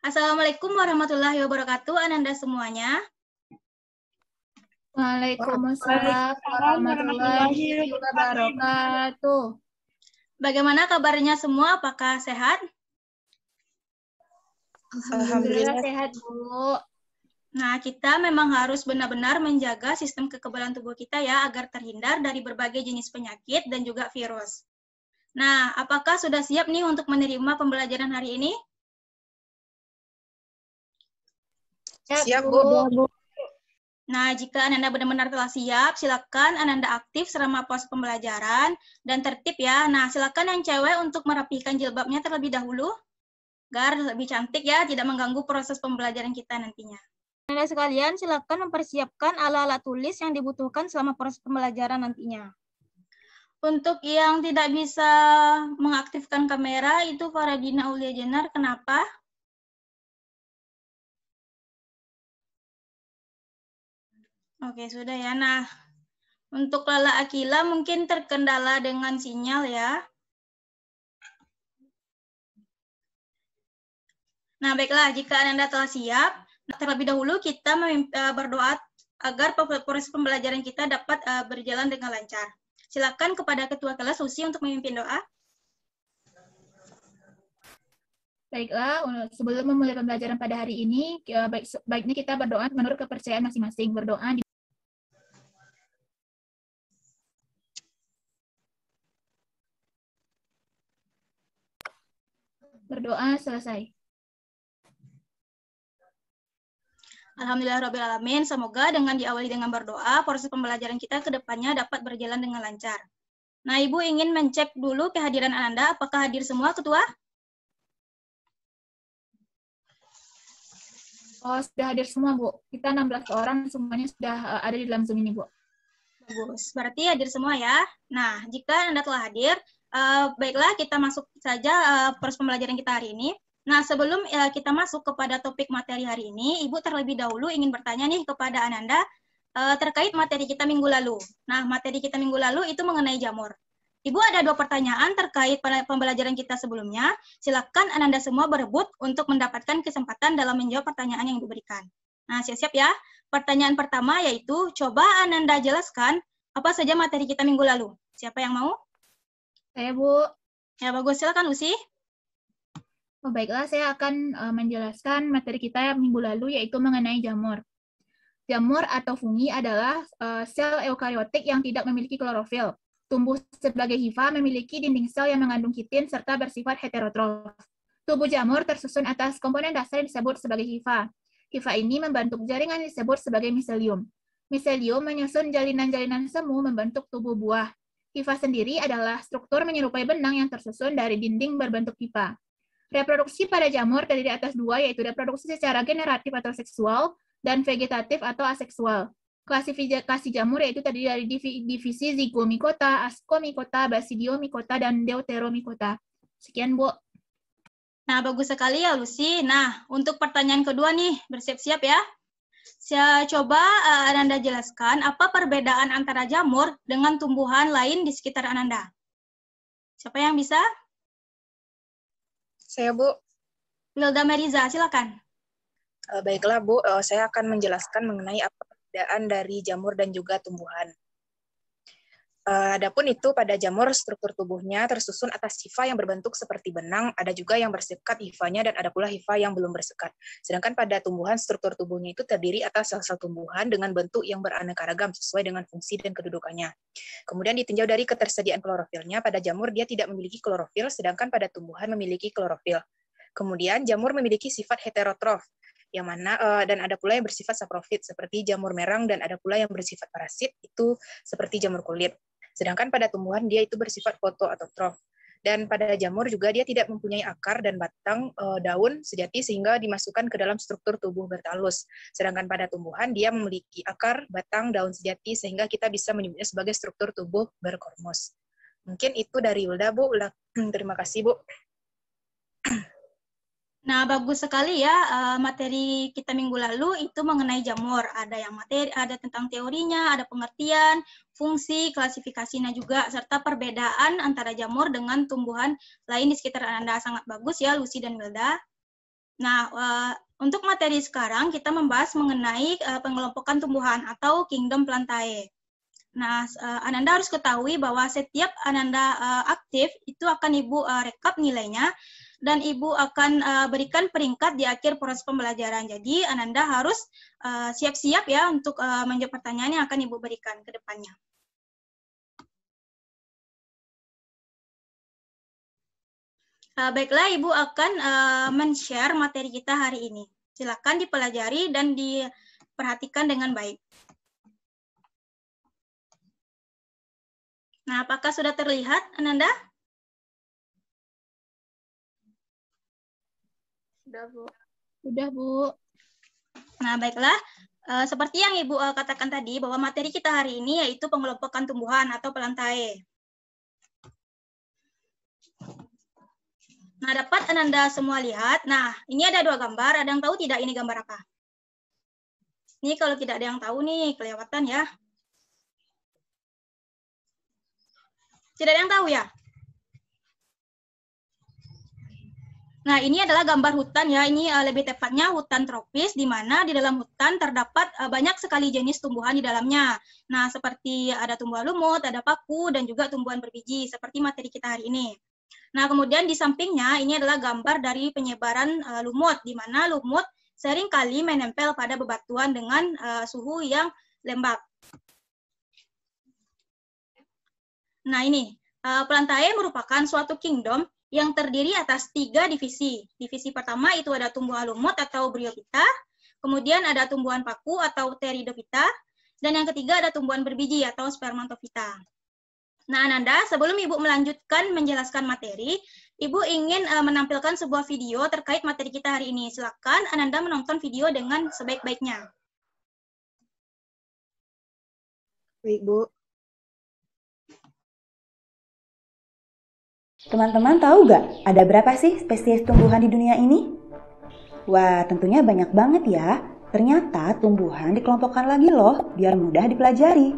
Assalamualaikum warahmatullahi wabarakatuh, Ananda semuanya. Waalaikumsalam warahmatullahi wabarakatuh. Bagaimana kabarnya semua? Apakah sehat? Alhamdulillah, sehat, Bu. Nah, kita memang harus benar-benar menjaga sistem kekebalan tubuh kita ya agar terhindar dari berbagai jenis penyakit dan juga virus. Nah, apakah sudah siap nih untuk menerima pembelajaran hari ini? Siap, Bu. Nah, jika Ananda benar-benar telah siap, silakan Ananda aktif selama pos pembelajaran dan tertib ya. Nah, silakan yang cewek untuk merapikan jilbabnya terlebih dahulu agar lebih cantik ya, tidak mengganggu proses pembelajaran kita nantinya. Ananda sekalian, silakan mempersiapkan alat-alat tulis yang dibutuhkan selama proses pembelajaran nantinya. Untuk yang tidak bisa mengaktifkan kamera, itu Faradina Ulia Jenar. Kenapa? Oke, sudah ya. Nah, untuk Lala Akila mungkin terkendala dengan sinyal ya. Nah, baiklah, jika Anda telah siap, nah, terlebih dahulu kita eh, berdoa agar proses pembelajaran kita dapat eh, berjalan dengan lancar. Silakan kepada Ketua Kelas Susi untuk memimpin doa. Baiklah, sebelum memulai pembelajaran pada hari ini, eh, baik, baiknya kita berdoa menurut kepercayaan masing-masing. Berdoa di Berdoa selesai. Alhamdulillah Alamin, semoga dengan diawali dengan berdoa, proses pembelajaran kita ke depannya dapat berjalan dengan lancar. Nah, Ibu ingin mencek dulu kehadiran Anda, apakah hadir semua, Ketua? Oh, sudah hadir semua, Bu. Kita 16 orang, semuanya sudah eh, ada di dalam Zoom ini, Bu. Bagus, berarti hadir semua ya. Nah, jika Anda telah hadir, Eh, baiklah, kita masuk saja uh, proses pembelajaran kita hari ini. Nah, sebelum uh, kita masuk kepada topik materi hari ini, Ibu terlebih dahulu ingin bertanya nih kepada Ananda uh, terkait materi kita minggu lalu. Nah, materi kita minggu lalu itu mengenai jamur. Ibu ada dua pertanyaan terkait pada pembelajaran kita sebelumnya. Silakan Ananda semua berebut untuk mendapatkan kesempatan dalam menjawab pertanyaan yang diberikan. Nah, siap-siap ya. Pertanyaan pertama yaitu, coba Ananda jelaskan apa saja materi kita minggu lalu. Siapa yang mau? Saya Bu. Ya bagus, silakan Lucy. Oh, baiklah, saya akan uh, menjelaskan materi kita minggu lalu yaitu mengenai jamur. Jamur atau fungi adalah uh, sel eukariotik yang tidak memiliki klorofil. Tumbuh sebagai hifa memiliki dinding sel yang mengandung kitin serta bersifat heterotrof. Tubuh jamur tersusun atas komponen dasar yang disebut sebagai hifa. Hifa ini membentuk jaringan yang disebut sebagai miselium. Miselium menyusun jalinan-jalinan semu membentuk tubuh buah. Pipa sendiri adalah struktur menyerupai benang yang tersusun dari dinding berbentuk pipa. Reproduksi pada jamur terdiri atas dua, yaitu reproduksi secara generatif atau seksual dan vegetatif atau aseksual. Klasifikasi jamur yaitu terdiri dari divisi zygomicota, ascomicota, basidiomikota, dan deuteromikota. Sekian, Bu. Nah, bagus sekali ya, Lucy. Nah, untuk pertanyaan kedua nih, bersiap-siap ya. Saya coba uh, Ananda jelaskan apa perbedaan antara jamur dengan tumbuhan lain di sekitar Ananda. Siapa yang bisa? Saya, Bu. Wilda Meriza, silakan. Eh, baiklah, Bu. Eh, saya akan menjelaskan mengenai apa perbedaan dari jamur dan juga tumbuhan. Eh, adapun itu pada jamur struktur tubuhnya tersusun atas hifa yang berbentuk seperti benang, ada juga yang bersekat hifanya dan ada pula hifa yang belum bersekat. Sedangkan pada tumbuhan struktur tubuhnya itu terdiri atas sel-sel tumbuhan dengan bentuk yang beraneka ragam sesuai dengan fungsi dan kedudukannya. Kemudian ditinjau dari ketersediaan klorofilnya, pada jamur dia tidak memiliki klorofil sedangkan pada tumbuhan memiliki klorofil. Kemudian jamur memiliki sifat heterotrof, yang mana uh, dan ada pula yang bersifat saprofit seperti jamur merang dan ada pula yang bersifat parasit itu seperti jamur kulit. Sedangkan pada tumbuhan dia itu bersifat foto atau trof. Dan pada jamur juga dia tidak mempunyai akar dan batang e, daun sejati sehingga dimasukkan ke dalam struktur tubuh bertalus. Sedangkan pada tumbuhan dia memiliki akar, batang, daun sejati sehingga kita bisa menyebutnya sebagai struktur tubuh berkormos. Mungkin itu dari Wilda, Bu. Terima kasih, Bu. Nah, bagus sekali ya eh, materi kita minggu lalu itu mengenai jamur. Ada yang materi, ada tentang teorinya, ada pengertian, fungsi, klasifikasinya juga, serta perbedaan antara jamur dengan tumbuhan lain di sekitar Anda. Sangat bagus ya, Lucy dan Wilda. Nah, eh, untuk materi sekarang kita membahas mengenai eh, pengelompokan tumbuhan atau kingdom plantae. Nah, Ananda harus ketahui bahwa setiap Ananda aktif itu akan Ibu rekap nilainya dan Ibu akan uh, berikan peringkat di akhir proses pembelajaran. Jadi Ananda harus eh, siap-siap uh, ya untuk uh, menjawab pertanyaan yang akan Ibu berikan ke depannya. Uh, baiklah, Ibu akan uh, men-share materi kita hari ini. Silakan dipelajari dan diperhatikan dengan baik. Nah, apakah sudah terlihat, Ananda? Udah, Bu. Udah, Bu. Nah, baiklah. Uh, seperti yang Ibu uh, katakan tadi, bahwa materi kita hari ini yaitu pengelompokan tumbuhan atau pelantai. Nah, dapat anda semua lihat. Nah, ini ada dua gambar. Ada yang tahu tidak ini gambar apa? Ini kalau tidak ada yang tahu nih, kelewatan ya. Tidak ada yang tahu ya? Nah, ini adalah gambar hutan ya. Ini uh, lebih tepatnya hutan tropis di mana di dalam hutan terdapat uh, banyak sekali jenis tumbuhan di dalamnya. Nah, seperti ada tumbuhan lumut, ada paku dan juga tumbuhan berbiji seperti materi kita hari ini. Nah, kemudian di sampingnya ini adalah gambar dari penyebaran uh, lumut di mana lumut seringkali menempel pada bebatuan dengan uh, suhu yang lembab. Nah, ini uh, Plantae merupakan suatu kingdom yang terdiri atas tiga divisi. Divisi pertama itu ada tumbuhan lumut atau bryophyta, kemudian ada tumbuhan paku atau pteridophyta, dan yang ketiga ada tumbuhan berbiji atau spermatophyta. Nah, Ananda, sebelum Ibu melanjutkan menjelaskan materi, Ibu ingin eh, menampilkan sebuah video terkait materi kita hari ini. Silakan Ananda menonton video dengan sebaik-baiknya. Baik, Bu. Teman-teman tahu gak ada berapa sih spesies tumbuhan di dunia ini? Wah, tentunya banyak banget ya. Ternyata tumbuhan dikelompokkan lagi loh, biar mudah dipelajari.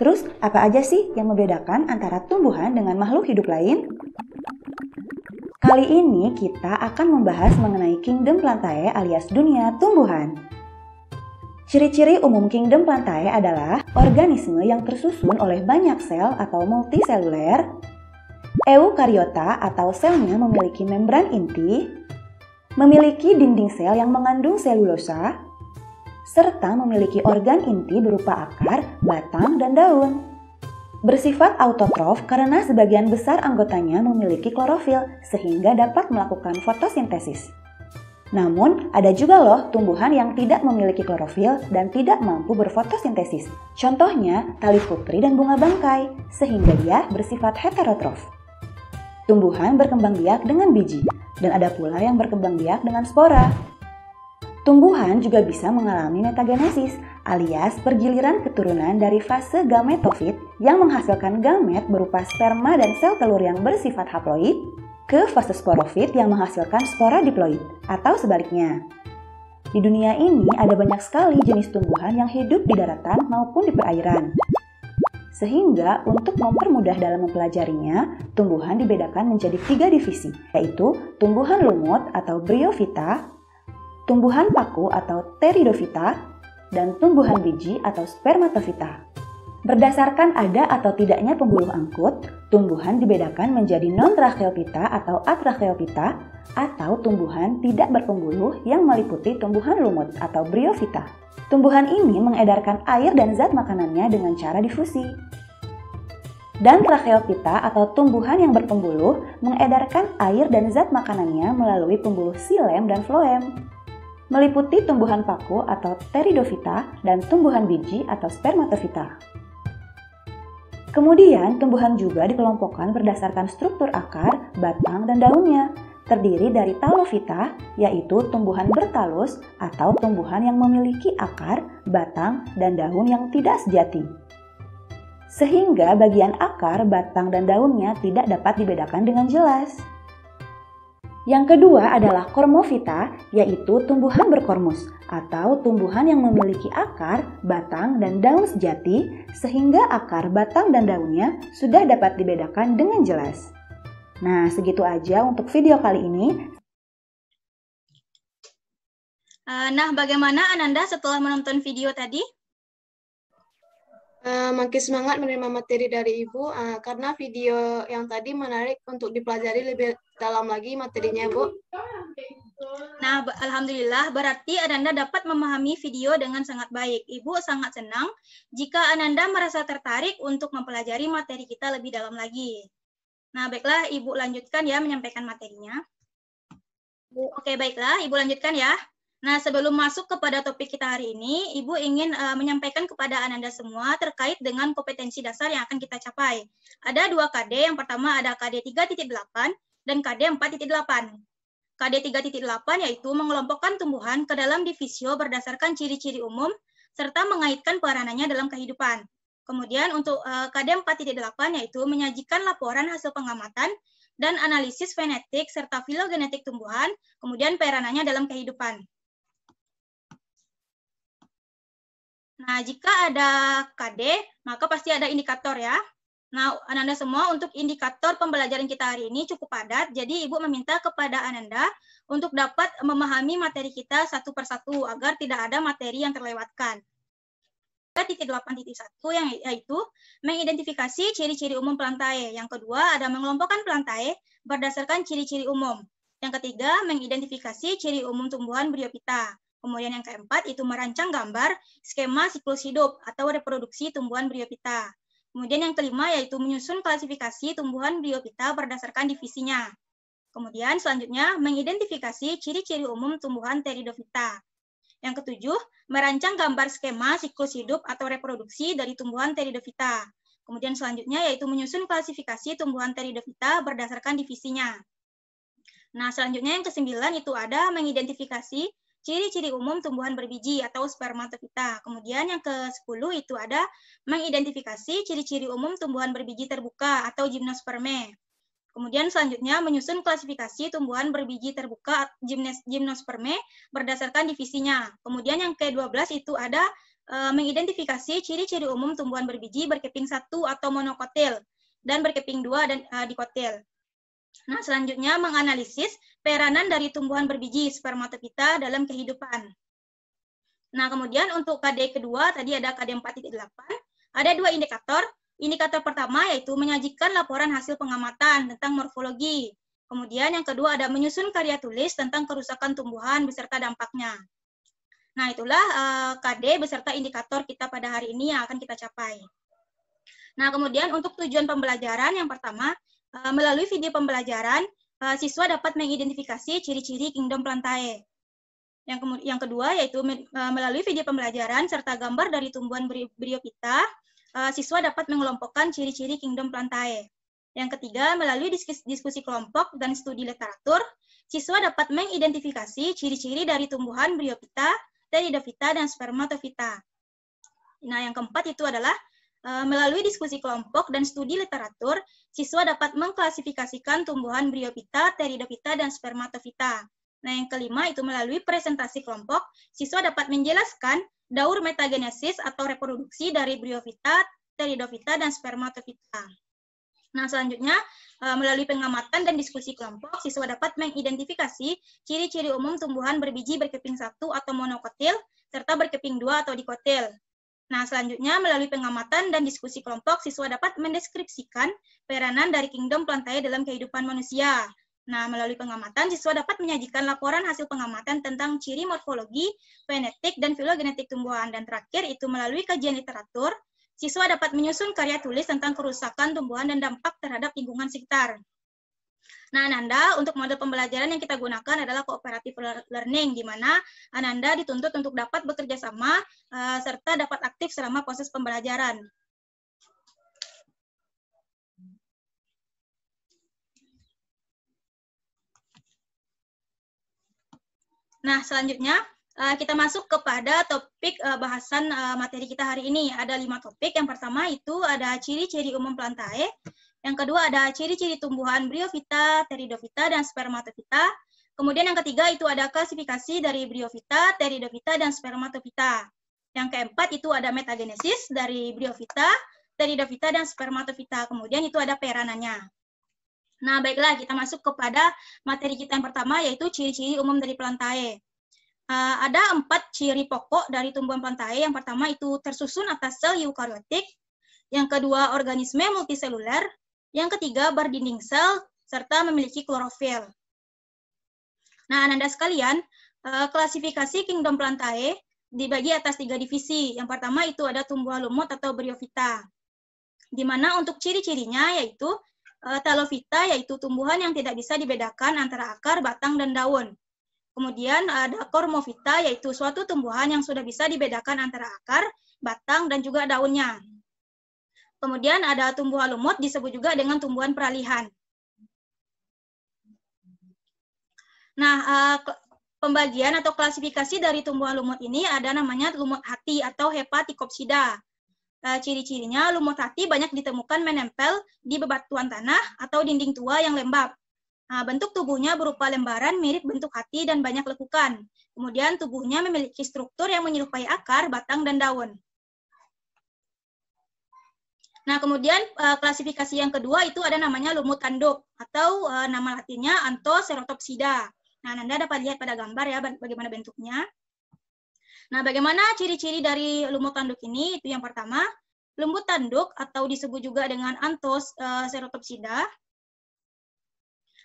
Terus, apa aja sih yang membedakan antara tumbuhan dengan makhluk hidup lain? Kali ini kita akan membahas mengenai kingdom plantae alias dunia tumbuhan. Ciri-ciri umum kingdom plantae adalah organisme yang tersusun oleh banyak sel atau multiseluler, Eukariota atau selnya memiliki membran inti, memiliki dinding sel yang mengandung selulosa, serta memiliki organ inti berupa akar, batang, dan daun. Bersifat autotrof karena sebagian besar anggotanya memiliki klorofil sehingga dapat melakukan fotosintesis. Namun, ada juga loh tumbuhan yang tidak memiliki klorofil dan tidak mampu berfotosintesis. Contohnya, tali putri dan bunga bangkai, sehingga dia bersifat heterotrof. Tumbuhan berkembang biak dengan biji, dan ada pula yang berkembang biak dengan spora. Tumbuhan juga bisa mengalami metagenesis, alias pergiliran keturunan dari fase gametofit yang menghasilkan gamet berupa sperma dan sel telur yang bersifat haploid, ke fase sporofit yang menghasilkan spora diploid, atau sebaliknya. Di dunia ini ada banyak sekali jenis tumbuhan yang hidup di daratan maupun di perairan. Sehingga untuk mempermudah dalam mempelajarinya, tumbuhan dibedakan menjadi tiga divisi, yaitu tumbuhan lumut atau bryophyta, tumbuhan paku atau pteridophyta, dan tumbuhan biji atau spermatophyta. Berdasarkan ada atau tidaknya pembuluh angkut, tumbuhan dibedakan menjadi non-tracheophyta atau atracheophyta atau tumbuhan tidak berpembuluh yang meliputi tumbuhan lumut atau bryophyta. Tumbuhan ini mengedarkan air dan zat makanannya dengan cara difusi. Dan tracheopita atau tumbuhan yang berpembuluh mengedarkan air dan zat makanannya melalui pembuluh silem dan floem. Meliputi tumbuhan paku atau pteridofita dan tumbuhan biji atau spermatofita. Kemudian, tumbuhan juga dikelompokkan berdasarkan struktur akar, batang, dan daunnya, terdiri dari talofita, yaitu tumbuhan bertalus atau tumbuhan yang memiliki akar, batang, dan daun yang tidak sejati. Sehingga bagian akar, batang, dan daunnya tidak dapat dibedakan dengan jelas. Yang kedua adalah kormofita, yaitu tumbuhan berkormus atau tumbuhan yang memiliki akar, batang, dan daun sejati, sehingga akar, batang, dan daunnya sudah dapat dibedakan dengan jelas. Nah, segitu aja untuk video kali ini. Eh, nah, bagaimana Ananda setelah menonton video tadi? Uh, makin semangat menerima materi dari Ibu uh, karena video yang tadi menarik untuk dipelajari lebih dalam lagi materinya, Bu. Nah, Alhamdulillah, berarti Ananda dapat memahami video dengan sangat baik. Ibu sangat senang jika Ananda merasa tertarik untuk mempelajari materi kita lebih dalam lagi. Nah, baiklah Ibu lanjutkan ya menyampaikan materinya. Oke, baiklah Ibu lanjutkan ya. Nah, sebelum masuk kepada topik kita hari ini, Ibu ingin uh, menyampaikan kepada Anda semua terkait dengan kompetensi dasar yang akan kita capai. Ada dua KD, yang pertama ada KD 3.8 dan KD 4.8. KD 3.8 yaitu mengelompokkan tumbuhan ke dalam divisio berdasarkan ciri-ciri umum serta mengaitkan peranannya dalam kehidupan. Kemudian untuk uh, KD 4.8 yaitu menyajikan laporan hasil pengamatan dan analisis fenetik serta filogenetik tumbuhan, kemudian peranannya dalam kehidupan. Nah, jika ada KD, maka pasti ada indikator ya. Nah, Ananda semua untuk indikator pembelajaran kita hari ini cukup padat, jadi Ibu meminta kepada Ananda untuk dapat memahami materi kita satu persatu agar tidak ada materi yang terlewatkan. 3.8.1 yang yaitu mengidentifikasi ciri-ciri umum plantae. Yang kedua ada mengelompokkan plantae berdasarkan ciri-ciri umum. Yang ketiga mengidentifikasi ciri umum tumbuhan briopita. Kemudian yang keempat itu merancang gambar skema siklus hidup atau reproduksi tumbuhan briopita. Kemudian yang kelima yaitu menyusun klasifikasi tumbuhan briopita berdasarkan divisinya. Kemudian selanjutnya mengidentifikasi ciri-ciri umum tumbuhan teridofita. Yang ketujuh, merancang gambar skema siklus hidup atau reproduksi dari tumbuhan teridovita. Kemudian selanjutnya yaitu menyusun klasifikasi tumbuhan teridovita berdasarkan divisinya. Nah, selanjutnya yang kesembilan itu ada mengidentifikasi ciri-ciri umum tumbuhan berbiji atau spermatofita Kemudian yang ke-10 itu ada mengidentifikasi ciri-ciri umum tumbuhan berbiji terbuka atau gymnosperme Kemudian selanjutnya menyusun klasifikasi tumbuhan berbiji terbuka gymnosperme berdasarkan divisinya. Kemudian yang ke-12 itu ada e, mengidentifikasi ciri-ciri umum tumbuhan berbiji berkeping satu atau monokotil dan berkeping dua dan e, dikotil. Nah, selanjutnya menganalisis peranan dari tumbuhan berbiji spermatofita dalam kehidupan. Nah, kemudian untuk KD kedua tadi ada KD 4.8, ada dua indikator Indikator pertama yaitu menyajikan laporan hasil pengamatan tentang morfologi. Kemudian yang kedua ada menyusun karya tulis tentang kerusakan tumbuhan beserta dampaknya. Nah, itulah eh, KD beserta indikator kita pada hari ini yang akan kita capai. Nah, kemudian untuk tujuan pembelajaran yang pertama, eh, melalui video pembelajaran, eh, siswa dapat mengidentifikasi ciri-ciri kingdom plantae. Yang, yang kedua yaitu melalui video pembelajaran serta gambar dari tumbuhan bri kita, Eh, siswa dapat mengelompokkan ciri-ciri kingdom plantae. Yang ketiga, melalui diskusi, diskusi kelompok dan studi literatur, siswa dapat mengidentifikasi ciri-ciri dari tumbuhan briopita, teridopita, dan spermatophyta. Nah, yang keempat itu adalah eh, melalui diskusi kelompok dan studi literatur, siswa dapat mengklasifikasikan tumbuhan briopita, teridopita, dan spermatophyta. Nah, yang kelima itu melalui presentasi kelompok, siswa dapat menjelaskan daur metagenesis atau reproduksi dari briofita, teridovita, dan spermatofita. Nah, selanjutnya, e, melalui pengamatan dan diskusi kelompok, siswa dapat mengidentifikasi ciri-ciri umum tumbuhan berbiji berkeping satu atau monokotil, serta berkeping dua atau dikotil. Nah, selanjutnya, melalui pengamatan dan diskusi kelompok, siswa dapat mendeskripsikan peranan dari kingdom plantae dalam kehidupan manusia. Nah, melalui pengamatan, siswa dapat menyajikan laporan hasil pengamatan tentang ciri morfologi, fenetik, dan filogenetik tumbuhan. Dan terakhir, itu melalui kajian literatur, siswa dapat menyusun karya tulis tentang kerusakan tumbuhan dan dampak terhadap lingkungan sekitar. Nah, Ananda, untuk model pembelajaran yang kita gunakan adalah cooperative learning, di mana Ananda dituntut untuk dapat bekerja sama uh, serta dapat aktif selama proses pembelajaran. Nah, selanjutnya eh, kita masuk kepada topik eh, bahasan eh, materi kita hari ini. Ada lima topik. Yang pertama itu ada ciri-ciri umum plantae. Yang kedua ada ciri-ciri tumbuhan briofita, teridofita, dan spermatofita. Kemudian yang ketiga itu ada klasifikasi dari briofita, teridofita, dan spermatofita. Yang keempat itu ada metagenesis dari briofita, teridofita, dan spermatofita. Kemudian itu ada peranannya. Nah, baiklah kita masuk kepada materi kita yang pertama yaitu ciri-ciri umum dari plantae. Ah, ada empat ciri pokok dari tumbuhan plantae. Yang pertama itu tersusun atas sel eukariotik, yang kedua organisme multiseluler, yang ketiga berdinding sel serta memiliki klorofil. Nah, Ananda sekalian, eh, klasifikasi kingdom plantae dibagi atas tiga divisi. Yang pertama itu ada tumbuhan lumut atau bryophyta, di mana untuk ciri-cirinya yaitu Eh, talovita yaitu tumbuhan yang tidak bisa dibedakan antara akar, batang, dan daun. Kemudian ada kormovita yaitu suatu tumbuhan yang sudah bisa dibedakan antara akar, batang, dan juga daunnya. Kemudian ada tumbuhan lumut disebut juga dengan tumbuhan peralihan. Nah, eh, pembagian atau klasifikasi dari tumbuhan lumut ini ada namanya lumut hati atau hepatikopsida. Eh, ciri-cirinya lumut hati banyak ditemukan menempel di bebatuan tanah atau dinding tua yang lembab. Nah, bentuk tubuhnya berupa lembaran mirip bentuk hati dan banyak lekukan. Kemudian tubuhnya memiliki struktur yang menyerupai akar, batang, dan daun. Nah, kemudian eh, klasifikasi yang kedua itu ada namanya lumut tanduk atau nama latinnya Antoceratopsida. Nah, Anda dapat lihat pada gambar ya bagaimana bentuknya. Nah, bagaimana ciri-ciri dari lumut tanduk ini? Itu yang pertama, lumut tanduk atau disebut juga dengan antos e, eh, serotopsida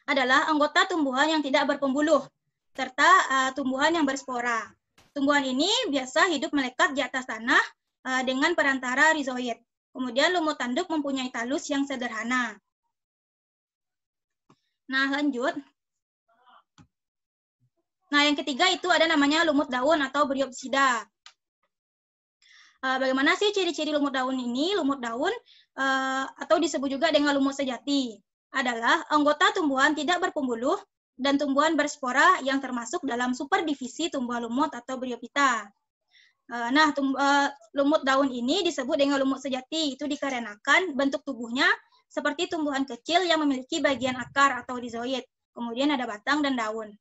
adalah anggota tumbuhan yang tidak berpembuluh serta e, tumbuhan yang berspora. Tumbuhan ini biasa hidup melekat di atas tanah e, dengan perantara rizoid. Kemudian lumut tanduk mempunyai talus yang sederhana. Nah, lanjut. Nah, yang ketiga itu ada namanya lumut daun atau briopsida. Eh, bagaimana sih ciri-ciri lumut daun ini? Lumut daun eh, atau disebut juga dengan lumut sejati adalah anggota tumbuhan tidak berpembuluh dan tumbuhan berspora yang termasuk dalam superdivisi tumbuhan lumut atau briopita. Eh, nah, lumut daun ini disebut dengan lumut sejati itu dikarenakan bentuk tubuhnya seperti tumbuhan kecil yang memiliki bagian akar atau rizoid, Kemudian ada batang dan daun.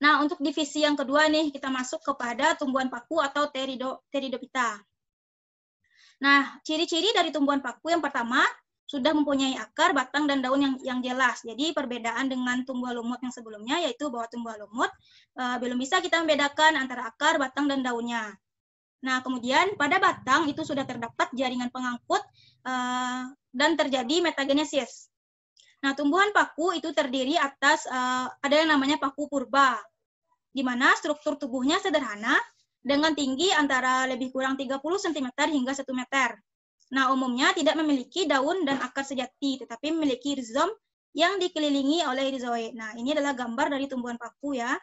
Nah, untuk divisi yang kedua nih, kita masuk kepada tumbuhan paku atau terido, teridopita. Nah, ciri-ciri dari tumbuhan paku yang pertama, sudah mempunyai akar, batang, dan daun yang, yang jelas. Jadi, perbedaan dengan tumbuhan lumut yang sebelumnya, yaitu bahwa tumbuhan lumut e, belum bisa kita membedakan antara akar, batang, dan daunnya. Nah, kemudian pada batang itu sudah terdapat jaringan pengangkut e, dan terjadi metagenesis. Nah, tumbuhan paku itu terdiri atas uh, ada yang namanya paku purba, di mana struktur tubuhnya sederhana dengan tinggi antara lebih kurang 30 cm hingga 1 meter. Nah, umumnya tidak memiliki daun dan akar sejati, tetapi memiliki rizom yang dikelilingi oleh rizoe. Nah, ini adalah gambar dari tumbuhan paku ya.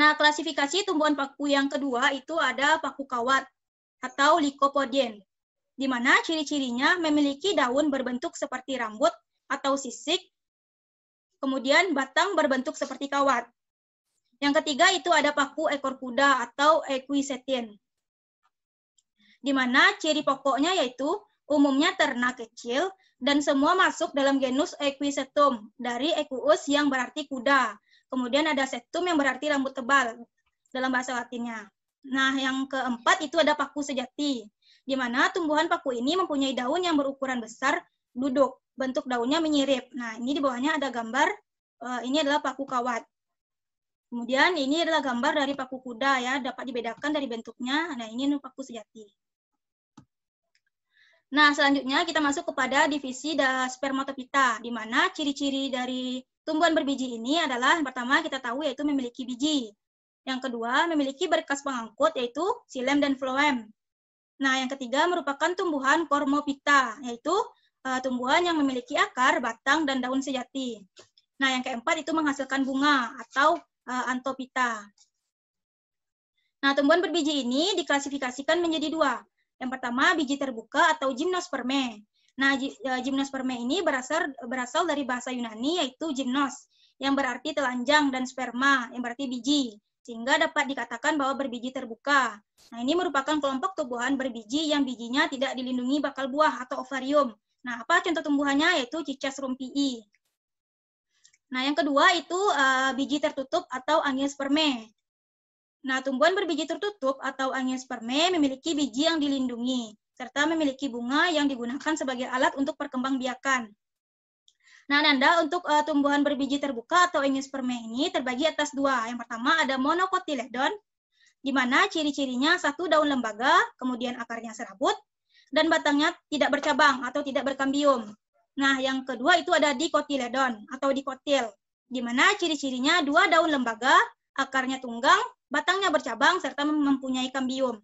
Nah, klasifikasi tumbuhan paku yang kedua itu ada paku kawat atau likopodien di mana ciri-cirinya memiliki daun berbentuk seperti rambut atau sisik, kemudian batang berbentuk seperti kawat. Yang ketiga itu ada paku ekor kuda atau equisetin, di mana ciri pokoknya yaitu umumnya ternak kecil dan semua masuk dalam genus equisetum dari equus yang berarti kuda. Kemudian ada setum yang berarti rambut tebal dalam bahasa latinnya. Nah, yang keempat itu ada paku sejati di mana tumbuhan paku ini mempunyai daun yang berukuran besar, duduk, bentuk daunnya menyirip. Nah, ini di bawahnya ada gambar, eh, ini adalah paku kawat. Kemudian ini adalah gambar dari paku kuda ya, dapat dibedakan dari bentuknya. Nah, ini paku sejati. Nah, selanjutnya kita masuk kepada divisi da spermatopita, di mana ciri-ciri dari tumbuhan berbiji ini adalah yang pertama kita tahu yaitu memiliki biji. Yang kedua, memiliki berkas pengangkut yaitu silem dan floem. Nah, yang ketiga merupakan tumbuhan kormopita, yaitu uh, tumbuhan yang memiliki akar, batang, dan daun sejati. Nah, yang keempat itu menghasilkan bunga atau uh, antopita. Nah, tumbuhan berbiji ini diklasifikasikan menjadi dua. Yang pertama, biji terbuka atau gymnosperme. Nah, eh, gymnosperme ini berasal berasal dari bahasa Yunani yaitu gymnos yang berarti telanjang dan sperma yang berarti biji sehingga dapat dikatakan bahwa berbiji terbuka. Nah, ini merupakan kelompok tumbuhan berbiji yang bijinya tidak dilindungi bakal buah atau ovarium. Nah, apa contoh tumbuhannya? Yaitu cicas rumpii. Nah, yang kedua itu uh, biji tertutup atau angiosperme. Nah, tumbuhan berbiji tertutup atau angiosperme memiliki biji yang dilindungi, serta memiliki bunga yang digunakan sebagai alat untuk perkembangbiakan. Nah, Nanda, untuk uh, tumbuhan berbiji terbuka atau angiosperma ini terbagi atas dua. Yang pertama ada monokotiledon, di mana ciri-cirinya satu daun lembaga, kemudian akarnya serabut, dan batangnya tidak bercabang atau tidak berkambium. Nah, yang kedua itu ada dikotiledon atau dikotil, di mana ciri-cirinya dua daun lembaga, akarnya tunggang, batangnya bercabang, serta mempunyai kambium.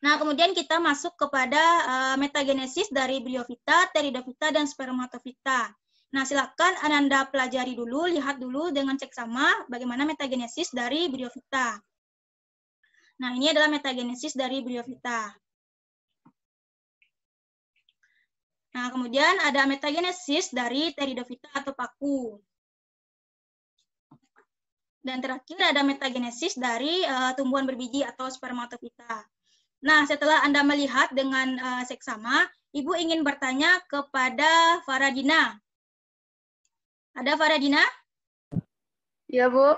Nah, kemudian kita masuk kepada uh, metagenesis dari briofita, teridovita, dan spermatovita. Nah, silakan Ananda pelajari dulu, lihat dulu dengan cek sama bagaimana metagenesis dari briofita. Nah, ini adalah metagenesis dari briofita. Nah, kemudian ada metagenesis dari teridovita atau paku. Dan terakhir ada metagenesis dari uh, tumbuhan berbiji atau spermatovita. Nah, setelah Anda melihat dengan uh, eh, seksama, Ibu ingin bertanya kepada Faradina. Ada Faradina? Ya, Bu.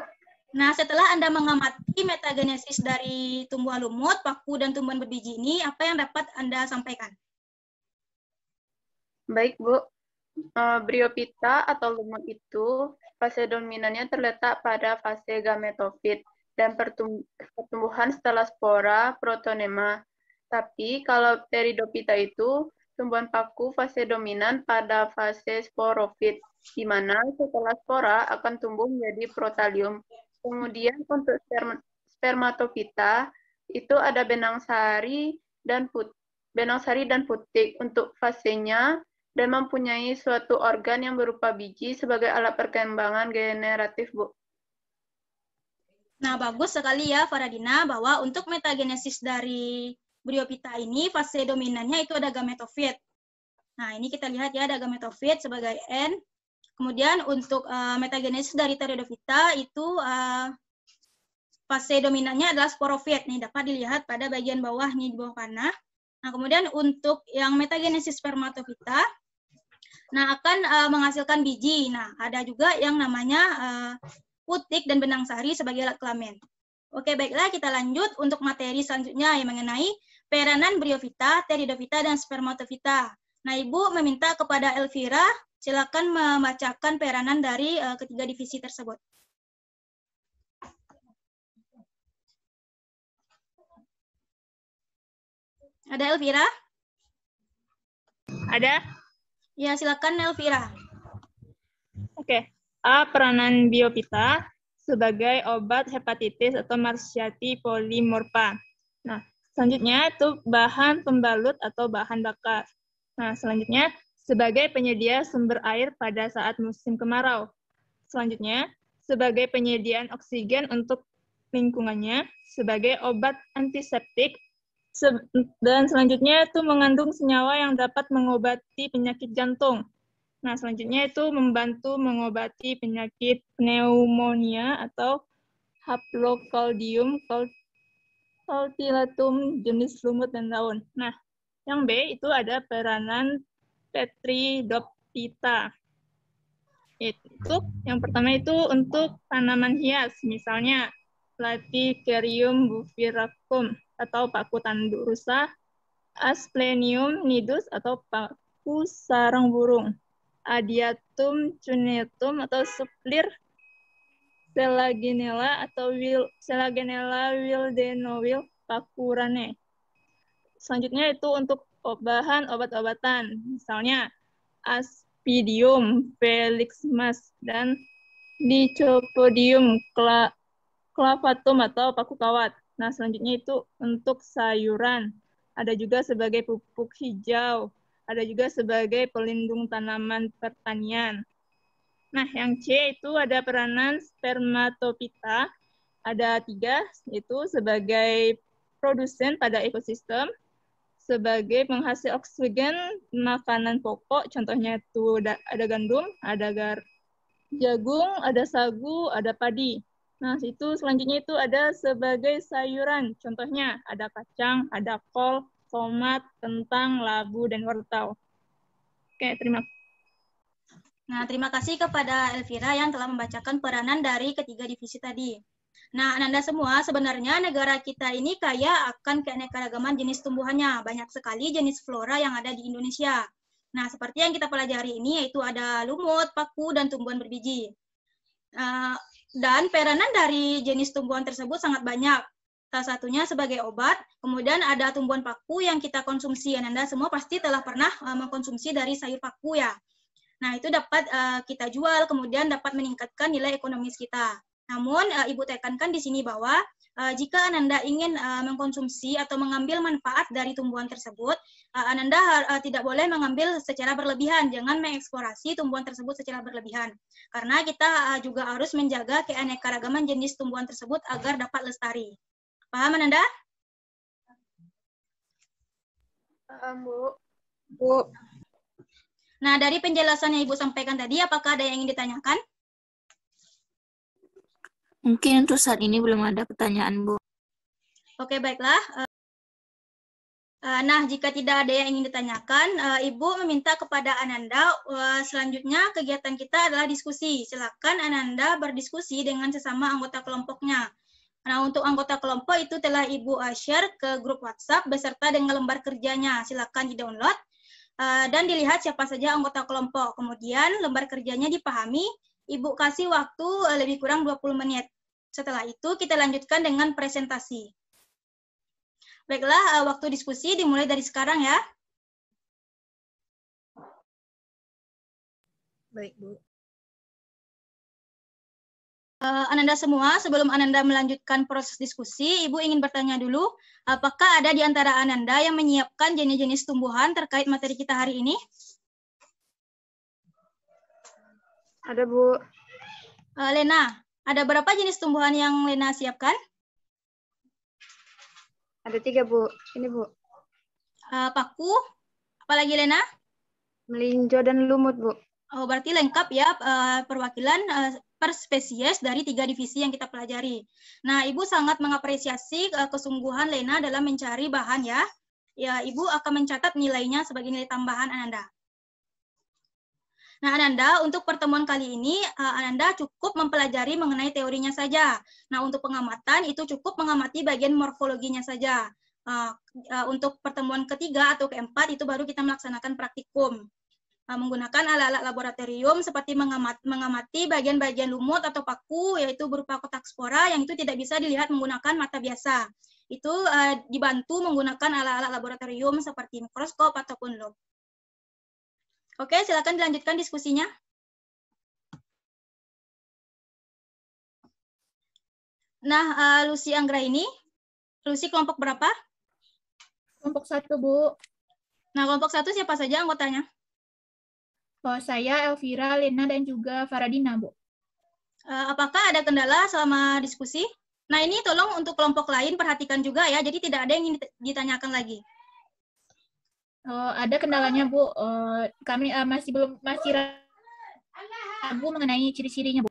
Nah, setelah Anda mengamati metagenesis dari tumbuhan lumut, paku, dan tumbuhan berbiji ini, apa yang dapat Anda sampaikan? Baik, Bu. Uh, eh, briopita atau lumut itu fase dominannya terletak pada fase gametofit, dan pertumbuhan setelah spora protonema. Tapi kalau teridopita itu tumbuhan paku fase dominan pada fase sporofit, di mana setelah spora akan tumbuh menjadi protalium. Kemudian untuk sperm spermatofita itu ada benang sari dan put benang sari dan putik untuk fasenya dan mempunyai suatu organ yang berupa biji sebagai alat perkembangan generatif Nah, bagus sekali ya Faradina bahwa untuk metagenesis dari Bryophyta ini fase dominannya itu ada gametofit. Nah, ini kita lihat ya ada gametofit sebagai N. Kemudian untuk uh, metagenesis dari Pteridophyta itu uh, fase dominannya adalah sporofit. Nih dapat dilihat pada bagian bawah nih di bawah kanan. Nah, kemudian untuk yang metagenesis spermatofita nah akan uh, menghasilkan biji. Nah, ada juga yang namanya uh, putik dan benang sari sebagai alat kelamin. Oke, baiklah kita lanjut untuk materi selanjutnya yang mengenai peranan briovita, teridovita, dan spermatovita. Nah, Ibu meminta kepada Elvira, silakan membacakan peranan dari uh, ketiga divisi tersebut. Ada Elvira? Ada. Ya, silakan Elvira. Oke. A. Peranan biopita sebagai obat hepatitis atau marsiati polimorpa. Nah, selanjutnya itu bahan pembalut atau bahan bakar. Nah, selanjutnya sebagai penyedia sumber air pada saat musim kemarau. Selanjutnya, sebagai penyediaan oksigen untuk lingkungannya, sebagai obat antiseptik, dan selanjutnya itu mengandung senyawa yang dapat mengobati penyakit jantung. Nah, selanjutnya itu membantu mengobati penyakit pneumonia atau Haplocaldium calcilatum jenis lumut dan daun. Nah, yang B itu ada peranan petridoptita. Itu yang pertama itu untuk tanaman hias, misalnya Platycarium buviracum atau paku tanduk rusa, Asplenium nidus atau paku sarang burung adiatum cunetum atau suplir selaginella atau wil, selaginella wildenowil pakurane. Selanjutnya itu untuk bahan obat-obatan, misalnya aspidium felixmas dan dichopodium clavatum atau paku kawat. Nah, selanjutnya itu untuk sayuran. Ada juga sebagai pupuk hijau, ada juga sebagai pelindung tanaman pertanian. Nah, yang C itu ada peranan spermatopita, ada tiga, yaitu sebagai produsen pada ekosistem, sebagai penghasil oksigen makanan pokok, contohnya itu ada gandum, ada gar jagung, ada sagu, ada padi. Nah, itu selanjutnya itu ada sebagai sayuran, contohnya ada kacang, ada kol, tomat, kentang, labu, dan wortel. Oke, terima kasih. Nah, terima kasih kepada Elvira yang telah membacakan peranan dari ketiga divisi tadi. Nah, Anda semua, sebenarnya negara kita ini kaya akan keanekaragaman jenis tumbuhannya. Banyak sekali jenis flora yang ada di Indonesia. Nah, seperti yang kita pelajari ini, yaitu ada lumut, paku, dan tumbuhan berbiji. Nah, dan peranan dari jenis tumbuhan tersebut sangat banyak salah satunya sebagai obat. Kemudian ada tumbuhan paku yang kita konsumsi, dan Anda semua pasti telah pernah eh, mengkonsumsi dari sayur paku ya. Nah, itu dapat eh, kita jual, kemudian dapat meningkatkan nilai ekonomis kita. Namun, eh, Ibu tekankan di sini bahwa jika Ananda ingin mengkonsumsi atau mengambil manfaat dari tumbuhan tersebut, uh, Ananda tidak boleh mengambil secara berlebihan. Jangan mengeksplorasi tumbuhan tersebut secara berlebihan. Karena kita juga harus menjaga keanekaragaman jenis tumbuhan tersebut agar dapat lestari. Paham, Ananda? Paham, Bu. Bu. Nah, dari penjelasan yang Ibu sampaikan tadi, apakah ada yang ingin ditanyakan? Mungkin untuk saat ini belum ada pertanyaan, Bu. Oke, baiklah. Eh, eh, nah, jika tidak ada yang ingin ditanyakan, eh, Ibu meminta kepada Ananda selanjutnya kegiatan kita adalah diskusi. Silakan Ananda berdiskusi dengan sesama anggota kelompoknya. Nah, untuk anggota kelompok itu telah Ibu share ke grup WhatsApp beserta dengan lembar kerjanya. Silakan di-download eh, dan dilihat siapa saja anggota kelompok. Kemudian lembar kerjanya dipahami, Ibu kasih waktu eh, lebih kurang 20 menit. Setelah itu kita lanjutkan dengan presentasi. Baiklah, eh, waktu diskusi dimulai dari sekarang ya. Baik, Bu. Uh, Ananda semua, sebelum Ananda melanjutkan proses diskusi, Ibu ingin bertanya dulu, apakah ada di antara Ananda yang menyiapkan jenis-jenis tumbuhan terkait materi kita hari ini? Ada, Bu. Uh, Lena, ada berapa jenis tumbuhan yang Lena siapkan? Ada tiga, Bu. Ini, Bu. Uh, paku, apalagi Lena? Melinjo dan lumut, Bu. Oh, berarti lengkap ya perwakilan per spesies dari tiga divisi yang kita pelajari. Nah, Ibu sangat mengapresiasi eh, kesungguhan Lena dalam mencari bahan ya. Ya, Ibu akan mencatat nilainya sebagai nilai tambahan Ananda. Nah, Ananda, untuk pertemuan kali ini, eh, Ananda cukup mempelajari mengenai teorinya saja. Nah, untuk pengamatan itu cukup mengamati bagian morfologinya saja. Eh, untuk pertemuan ketiga atau keempat itu baru kita melaksanakan praktikum. Ah, menggunakan alat-alat laboratorium seperti mengamati, bagian-bagian lumut atau paku yaitu berupa kotak spora yang itu tidak bisa dilihat menggunakan mata biasa. Itu uh, dibantu menggunakan alat-alat laboratorium seperti mikroskop ataupun lob. Oke, silakan dilanjutkan diskusinya. Nah, uh, Lucy Anggra ini, Lucy kelompok berapa? Kelompok satu, Bu. Nah, kelompok satu siapa saja anggotanya? bahwa saya Elvira, Lena, dan juga Faradina, Bu. Eh, apakah ada kendala selama diskusi? Nah, ini tolong untuk kelompok lain perhatikan juga ya, jadi tidak ada yang ingin ditanyakan lagi. Oh, ada kendalanya, Bu. Eh, kami eh, masih belum masih ragu mengenai ciri-cirinya, Bu.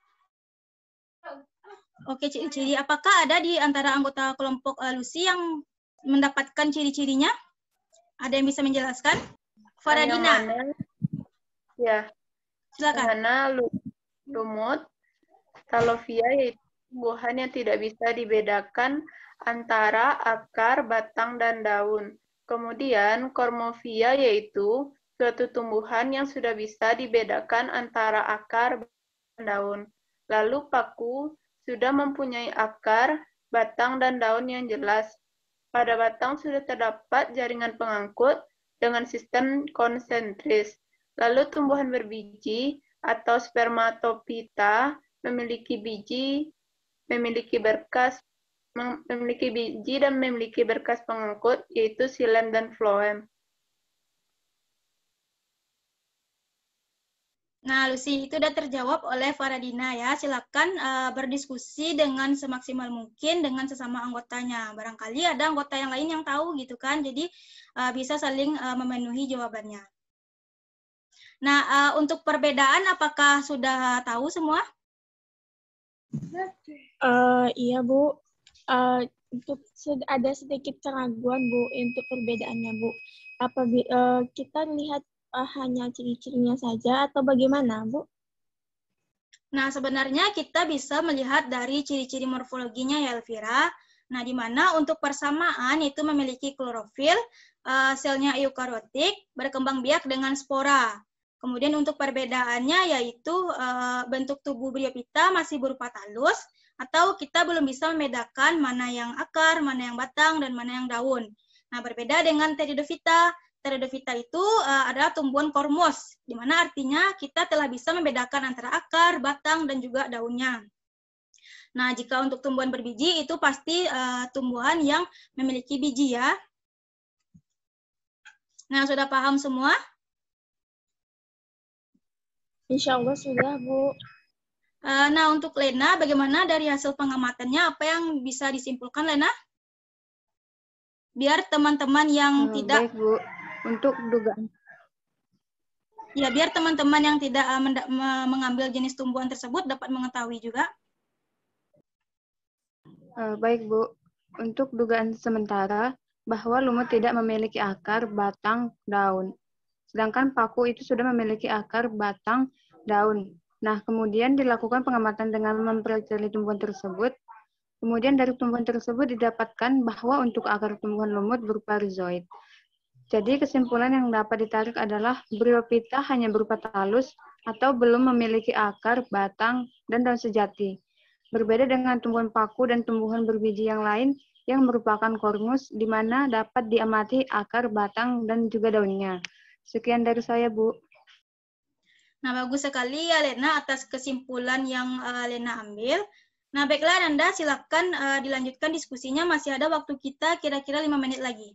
Oke, ciri-ciri. Apakah ada di antara anggota kelompok uh, Lucy yang mendapatkan ciri-cirinya? Ada yang bisa menjelaskan? Faradina. Ya. Silakan. Karena lumut, talofia yaitu tumbuhan yang tidak bisa dibedakan antara akar, batang, dan daun. Kemudian kormofia yaitu suatu tumbuhan yang sudah bisa dibedakan antara akar dan daun. Lalu paku sudah mempunyai akar, batang, dan daun yang jelas. Pada batang sudah terdapat jaringan pengangkut dengan sistem konsentris. Lalu tumbuhan berbiji atau spermatopita memiliki biji, memiliki berkas memiliki biji dan memiliki berkas pengangkut, yaitu silem dan floem. Nah, Lucy, itu sudah terjawab oleh Faradina ya. Silakan uh, berdiskusi dengan semaksimal mungkin dengan sesama anggotanya. Barangkali ada anggota yang lain yang tahu gitu kan, jadi uh, bisa saling uh, memenuhi jawabannya. Nah, uh, untuk perbedaan apakah sudah tahu semua? Uh, iya, Bu. Uh, untuk ada sedikit keraguan, Bu, untuk perbedaannya, Bu. Apa uh, kita lihat uh, hanya ciri-cirinya saja atau bagaimana, Bu? Nah, sebenarnya kita bisa melihat dari ciri-ciri morfologinya ya, Elvira. Nah, di mana untuk persamaan itu memiliki klorofil, uh, selnya eukariotik, berkembang biak dengan spora. Kemudian untuk perbedaannya yaitu e, bentuk tubuh bryopita masih berupa talus atau kita belum bisa membedakan mana yang akar, mana yang batang, dan mana yang daun. Nah, berbeda dengan teridovita. Teridovita itu e, adalah tumbuhan kormos, di mana artinya kita telah bisa membedakan antara akar, batang, dan juga daunnya. Nah, jika untuk tumbuhan berbiji itu pasti e, tumbuhan yang memiliki biji ya. Nah, sudah paham semua? Insya Allah sudah, Bu. Eh, nah, untuk Lena, bagaimana dari hasil pengamatannya? Apa yang bisa disimpulkan, Lena? Biar teman-teman yang hmm, tidak... Baik, Bu. Untuk dugaan. Ya, biar teman-teman yang tidak eh, mengambil jenis tumbuhan tersebut dapat mengetahui juga. Eh, baik, Bu. Untuk dugaan sementara, bahwa lumut tidak memiliki akar, batang, daun. Sedangkan paku itu sudah memiliki akar, batang, daun. Nah, kemudian dilakukan pengamatan dengan mempelajari tumbuhan tersebut. Kemudian dari tumbuhan tersebut didapatkan bahwa untuk akar tumbuhan lumut berupa rizoid. Jadi kesimpulan yang dapat ditarik adalah briopita hanya berupa talus atau belum memiliki akar, batang, dan daun sejati. Berbeda dengan tumbuhan paku dan tumbuhan berbiji yang lain yang merupakan kormus di mana dapat diamati akar, batang, dan juga daunnya. Sekian dari saya, Bu. Nah, bagus sekali ya Lena atas kesimpulan yang uh, eh, Lena ambil. Nah, baiklah Nanda, silakan uh, dilanjutkan diskusinya. Masih ada waktu kita kira-kira lima menit lagi.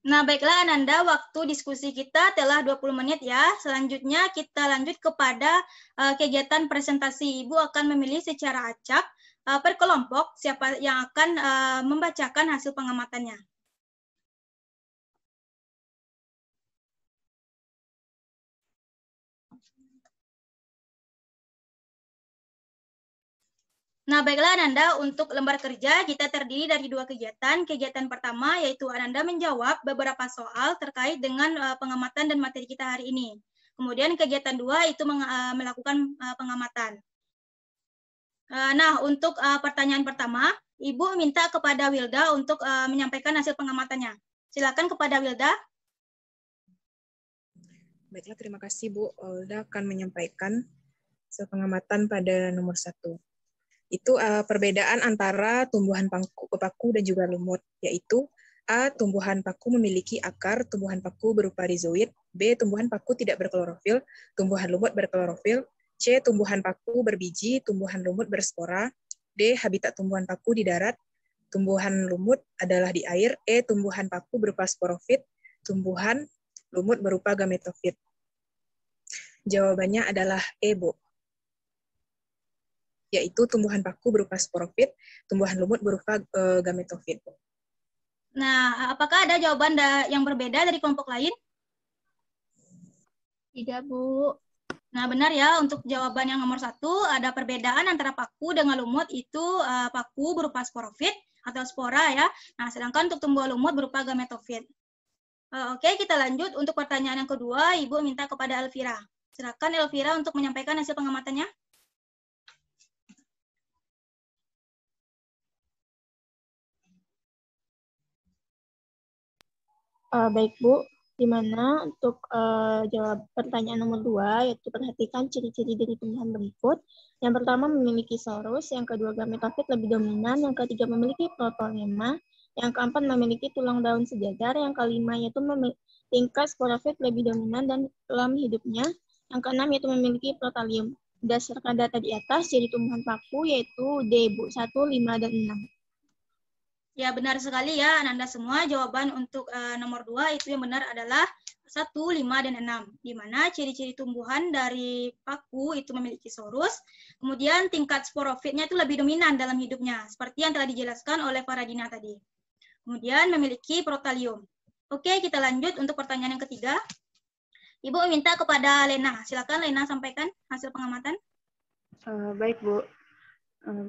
Nah, baiklah Ananda, waktu diskusi kita telah 20 menit ya. Selanjutnya kita lanjut kepada uh, kegiatan presentasi Ibu akan memilih secara acak uh, per kelompok siapa yang akan uh, membacakan hasil pengamatannya. Nah, baiklah Ananda, untuk lembar kerja kita terdiri dari dua kegiatan. Kegiatan pertama yaitu Ananda menjawab beberapa soal terkait dengan eh, pengamatan dan materi kita hari ini. Kemudian kegiatan dua itu eh, melakukan eh, pengamatan. nah, untuk pertanyaan pertama, Ibu minta kepada Wilda untuk menyampaikan hasil pengamatannya. Silakan kepada Wilda. Baiklah, terima kasih Bu. Wilda akan menyampaikan hasil pengamatan pada nomor satu itu uh, perbedaan antara tumbuhan paku, paku dan juga lumut, yaitu A. Tumbuhan paku memiliki akar, tumbuhan paku berupa rizoid. B. Tumbuhan paku tidak berklorofil, tumbuhan lumut berklorofil. C. Tumbuhan paku berbiji, tumbuhan lumut berspora. D. Habitat tumbuhan paku di darat, tumbuhan lumut adalah di air. E. Tumbuhan paku berupa sporofit, tumbuhan lumut berupa gametofit. Jawabannya adalah E, Bu yaitu tumbuhan paku berupa sporofit, tumbuhan lumut berupa e, eh, gametofit. Nah, apakah ada jawaban da yang berbeda dari kelompok lain? Tidak, Bu. Nah, benar ya, untuk jawaban yang nomor satu, ada perbedaan antara paku dengan lumut, itu e, paku berupa sporofit atau spora ya. Nah, sedangkan untuk tumbuhan lumut berupa gametofit. Uh, eh, Oke, kita lanjut untuk pertanyaan yang kedua, Ibu minta kepada Elvira. Silakan Elvira untuk menyampaikan hasil pengamatannya. Uh, baik Bu, di mana untuk uh, jawab pertanyaan nomor dua yaitu perhatikan ciri-ciri dari tumbuhan berikut. Yang pertama memiliki sorus, yang kedua gametofit lebih dominan, yang ketiga memiliki protonema, yang keempat memiliki tulang daun sejajar, yang kelima yaitu tingkat sporofit lebih dominan dan dalam hidupnya, yang keenam yaitu memiliki protalium. dasar data di atas, ciri tumbuhan paku yaitu D, Bu, 1, 5, dan 6. Ya, benar sekali ya Ananda semua. Jawaban untuk uh, nomor dua itu yang benar adalah satu lima dan enam Di mana ciri-ciri tumbuhan dari paku itu memiliki sorus. Kemudian tingkat sporofitnya itu lebih dominan dalam hidupnya. Seperti yang telah dijelaskan oleh Faradina tadi. Kemudian memiliki protalium. Oke, kita lanjut untuk pertanyaan yang ketiga. Ibu minta kepada Lena. Silakan Lena sampaikan hasil pengamatan. Uh, baik, Bu. Uh,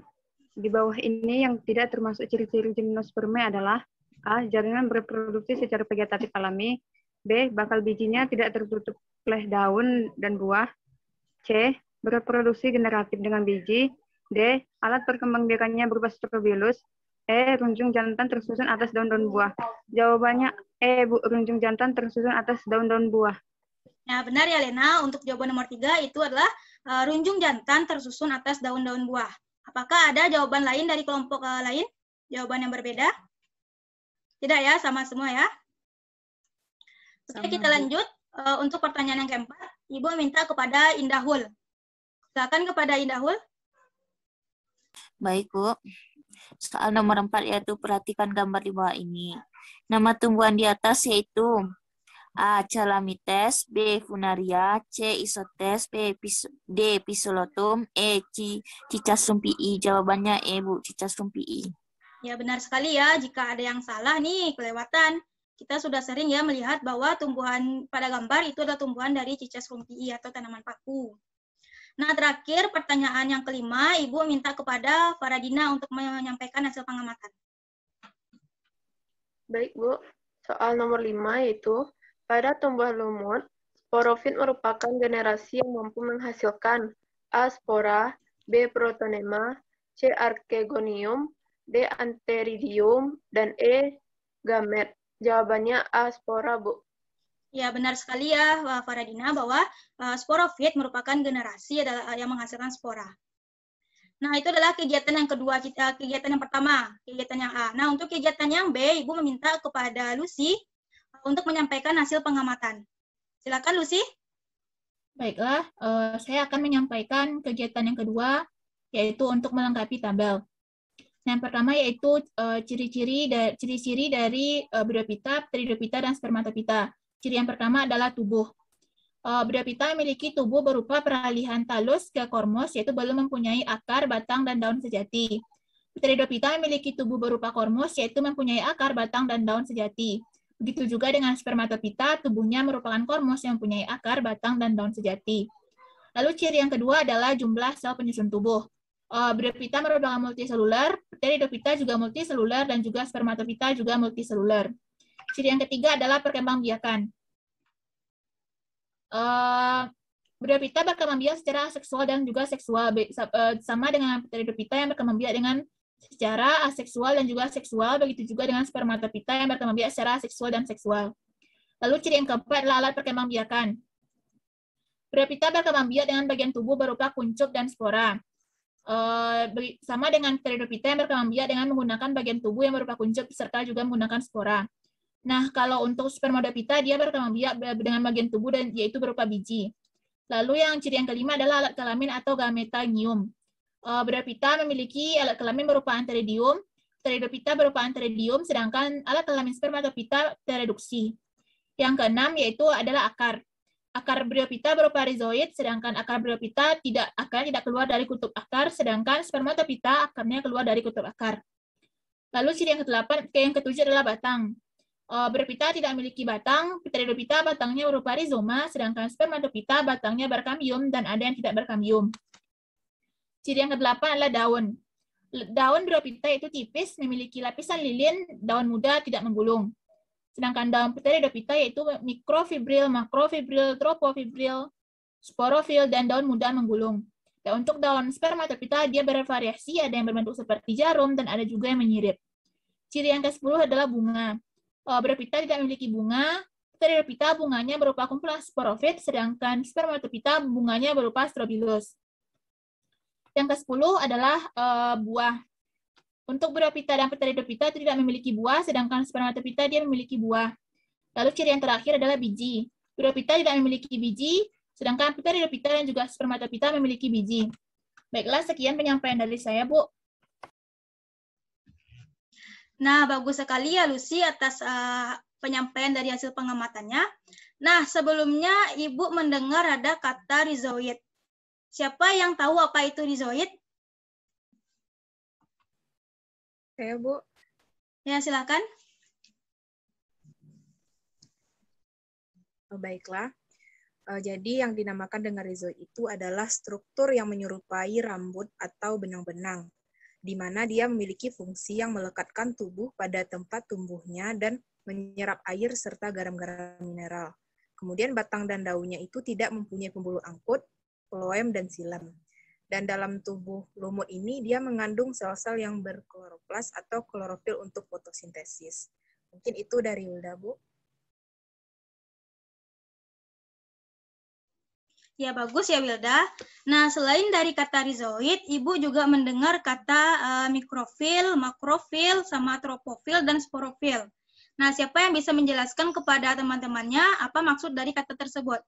di bawah ini yang tidak termasuk ciri-ciri gymnosperme adalah A. Jaringan berproduksi secara vegetatif alami. B. Bakal bijinya tidak tertutup oleh daun dan buah. C. Berproduksi generatif dengan biji. D. Alat perkembangbiakannya berupa strobilus. E. Runjung jantan tersusun atas daun-daun buah. Jawabannya E. Bu, runjung jantan tersusun atas daun-daun buah. Nah, benar ya, Lena. Untuk jawaban nomor tiga itu adalah uh, runjung jantan tersusun atas daun-daun buah. Apakah ada jawaban lain dari kelompok eh, lain? Jawaban yang berbeda? Tidak ya, sama semua ya. Oke, sama. kita lanjut eh, untuk pertanyaan yang keempat. Ibu minta kepada Indahul. Silakan kepada Indahul. Baik, Bu. Soal nomor empat yaitu perhatikan gambar di bawah ini. Nama tumbuhan di atas yaitu A. Calamites B. Funaria C. Isotes B. Pis D. Pisolotum E. C. Cicasum PI Jawabannya E, Bu. Cicasum PI. Ya, benar sekali ya. Jika ada yang salah nih, kelewatan. Kita sudah sering ya melihat bahwa tumbuhan pada gambar itu adalah tumbuhan dari Cicasum PI atau tanaman paku. Nah, terakhir pertanyaan yang kelima, Ibu minta kepada Faradina untuk menyampaikan hasil pengamatan. Baik, Bu. Soal nomor lima yaitu pada tumbuh lumut, sporofit merupakan generasi yang mampu menghasilkan A. Spora, B. Protonema, C. Archegonium, D. Anteridium, dan E. Gamet. Jawabannya A. Spora, Bu. Ya, benar sekali ya, Faradina, bahwa uh, sporofit merupakan generasi e, yang menghasilkan spora. Nah, itu adalah kegiatan yang kedua, e, kegiatan yang pertama, kegiatan yang A. Nah, untuk kegiatan yang B, Ibu meminta kepada Lucy untuk menyampaikan hasil pengamatan. Silakan Lucy. Baiklah, eh, saya akan menyampaikan kegiatan yang kedua, yaitu untuk melengkapi tabel. Yang pertama yaitu eh, ciri-ciri ciri-ciri dari uh, eh, bridopita, dan spermatopita. Ciri yang pertama adalah tubuh. Uh, memiliki tubuh berupa peralihan talus ke kormos, yaitu belum mempunyai akar, batang, dan daun sejati. Tridopita memiliki tubuh berupa kormos, yaitu mempunyai akar, batang, dan daun sejati. Begitu juga dengan spermatopita, tubuhnya merupakan kormos yang mempunyai akar, batang, dan daun sejati. Lalu ciri yang kedua adalah jumlah sel penyusun tubuh. Bredopita eh, merupakan multiseluler, pteridopita juga multiseluler, dan juga spermatopita juga multiseluler. Ciri yang ketiga adalah perkembangbiakan. Bredopita eh, Bryophyta berkembang biak secara seksual dan juga seksual, eh, sama dengan pteridopita yang berkembang biak dengan secara aseksual dan juga seksual, begitu juga dengan spermatopita yang berkembang biak secara seksual dan seksual. Lalu ciri yang keempat adalah alat perkembangbiakan. Priapita berkembang biak dengan bagian tubuh berupa kuncup dan spora. E, sama dengan peridopita yang berkembang biak dengan menggunakan bagian tubuh yang berupa kuncup serta juga menggunakan spora. Nah, kalau untuk spermatopita dia berkembang biak dengan bagian tubuh dan yaitu berupa biji. Lalu yang ciri yang kelima adalah alat kelamin atau gametangium uh, eh, pita memiliki alat kelamin berupa anteridium, pita berupa anteridium, sedangkan alat kelamin spermatopita tereduksi. Yang keenam yaitu adalah akar. Akar bryopita berupa rizoid, sedangkan akar bryopita tidak akan tidak keluar dari kutub akar, sedangkan spermatopita akarnya keluar dari kutub akar. Lalu ciri yang ke-8, yang ketujuh adalah batang. Eh, bryopita tidak memiliki batang, pteridopita batangnya berupa rizoma, sedangkan spermatopita batangnya berkambium dan ada yang tidak berkambium. Ciri yang ke-8 adalah daun. Daun Dropita itu tipis, memiliki lapisan lilin, daun muda tidak menggulung. Sedangkan daun Pteridophyta yaitu mikrofibril, makrofibril, tropofibril, sporofil, dan daun muda menggulung. Dan untuk daun spermatopita, dia bervariasi, ada yang berbentuk seperti jarum, dan ada juga yang menyirip. Ciri yang ke-10 adalah bunga. Eh, Brophyta tidak memiliki bunga, pteridopita bunganya berupa kumpulan sporofit, sedangkan spermatopita bunganya berupa strobilus. Yang ke-10 adalah uh, buah. Untuk Bryophyta dan Pteridophyta itu tidak memiliki buah, sedangkan Spermatophyta dia memiliki buah. Lalu ciri yang terakhir adalah biji. Bryophyta tidak memiliki biji, sedangkan Pteridophyta dan juga Spermatophyta memiliki biji. Baiklah, sekian penyampaian dari saya, Bu. Nah, bagus sekali ya Lucy atas uh, penyampaian dari hasil pengamatannya. Nah, sebelumnya Ibu mendengar ada kata rizoid. Siapa yang tahu apa itu rizoid? Saya, Bu. Ya, silakan. Oh, baiklah. Eh, jadi yang dinamakan dengan rizoid itu adalah struktur yang menyerupai rambut atau benang-benang, di mana dia memiliki fungsi yang melekatkan tubuh pada tempat tumbuhnya dan menyerap air serta garam-garam mineral. Kemudian batang dan daunnya itu tidak mempunyai pembuluh angkut kloem, dan silam. Dan dalam tubuh lumut ini, dia mengandung sel-sel yang berkloroplas atau klorofil untuk fotosintesis. Mungkin itu dari Wilda, Bu. Ya, bagus ya Wilda. Nah, selain dari kata rizoid, Ibu juga mendengar kata uh, mikrofil, makrofil, sama tropofil, dan sporofil. Nah, siapa yang bisa menjelaskan kepada teman-temannya apa maksud dari kata tersebut?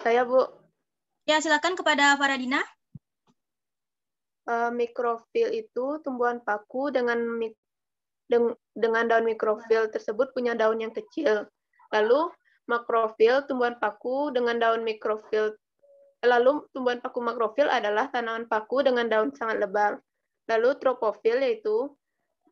Saya, Bu. Ya, silakan kepada Faradina. Uh, mikrofil itu tumbuhan paku dengan mik deng dengan daun mikrofil tersebut punya daun yang kecil. Lalu makrofil tumbuhan paku dengan daun mikrofil lalu tumbuhan paku makrofil adalah tanaman paku dengan daun sangat lebar. Lalu tropofil yaitu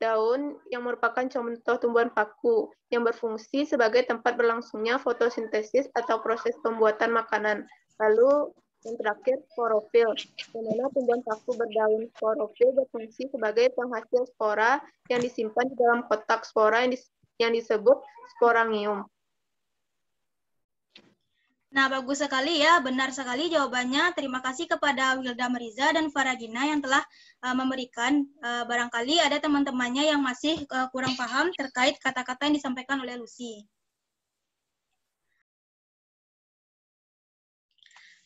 daun yang merupakan contoh tumbuhan paku yang berfungsi sebagai tempat berlangsungnya fotosintesis atau proses pembuatan makanan. Lalu yang terakhir sporofil di tumbuhan paku berdaun sporofil berfungsi sebagai penghasil spora yang disimpan di dalam kotak spora yang disebut sporangium. Nah, bagus sekali ya, benar sekali jawabannya. Terima kasih kepada Wilda Meriza dan Faragina yang telah uh, memberikan. Uh, barangkali ada teman-temannya yang masih uh, kurang paham terkait kata-kata yang disampaikan oleh Lucy.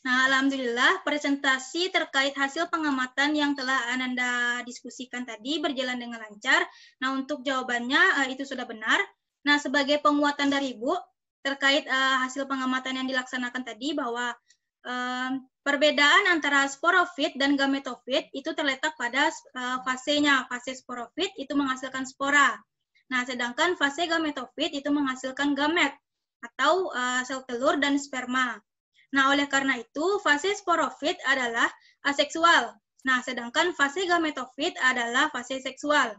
Nah, alhamdulillah presentasi terkait hasil pengamatan yang telah Ananda diskusikan tadi berjalan dengan lancar. Nah, untuk jawabannya uh, itu sudah benar. Nah, sebagai penguatan dari Ibu, terkait uh, hasil pengamatan yang dilaksanakan tadi bahwa uh, perbedaan antara sporofit dan gametofit itu terletak pada uh, fasenya. Fase sporofit itu menghasilkan spora. Nah, sedangkan fase gametofit itu menghasilkan gamet atau uh, sel telur dan sperma. Nah, oleh karena itu, fase sporofit adalah aseksual. Nah, sedangkan fase gametofit adalah fase seksual.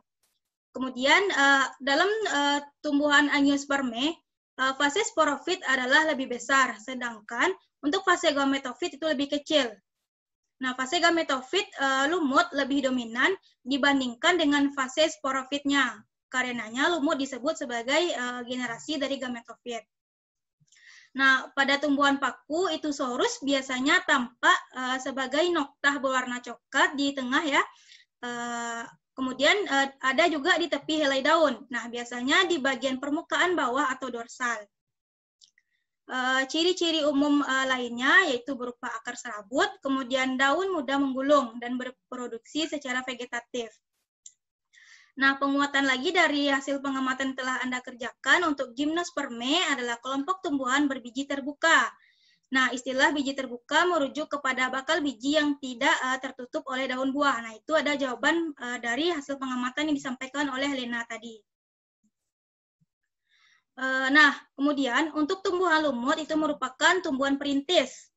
Kemudian, uh, dalam uh, tumbuhan angiosperme, Eh, fase sporofit adalah lebih besar, sedangkan untuk fase gametofit itu lebih kecil. Nah, fase gametofit eh, lumut lebih dominan dibandingkan dengan fase sporofitnya. Karenanya lumut disebut sebagai eh, generasi dari gametofit. Nah, pada tumbuhan paku itu sorus biasanya tampak sebagai noktah berwarna coklat di tengah ya. Kemudian uh, ada juga di tepi helai daun. Nah, biasanya di bagian permukaan bawah atau dorsal. Eh, ciri-ciri uh, umum uh, lainnya yaitu berupa akar serabut, kemudian daun mudah menggulung dan berproduksi secara vegetatif. Nah, penguatan lagi dari hasil pengamatan telah Anda kerjakan untuk gimnosperme adalah kelompok tumbuhan berbiji terbuka Nah, istilah biji terbuka merujuk kepada bakal biji yang tidak uh, tertutup oleh daun buah. Nah, itu ada jawaban uh, dari hasil pengamatan yang disampaikan oleh Lena tadi. Uh, nah, kemudian untuk tumbuhan lumut itu merupakan tumbuhan perintis.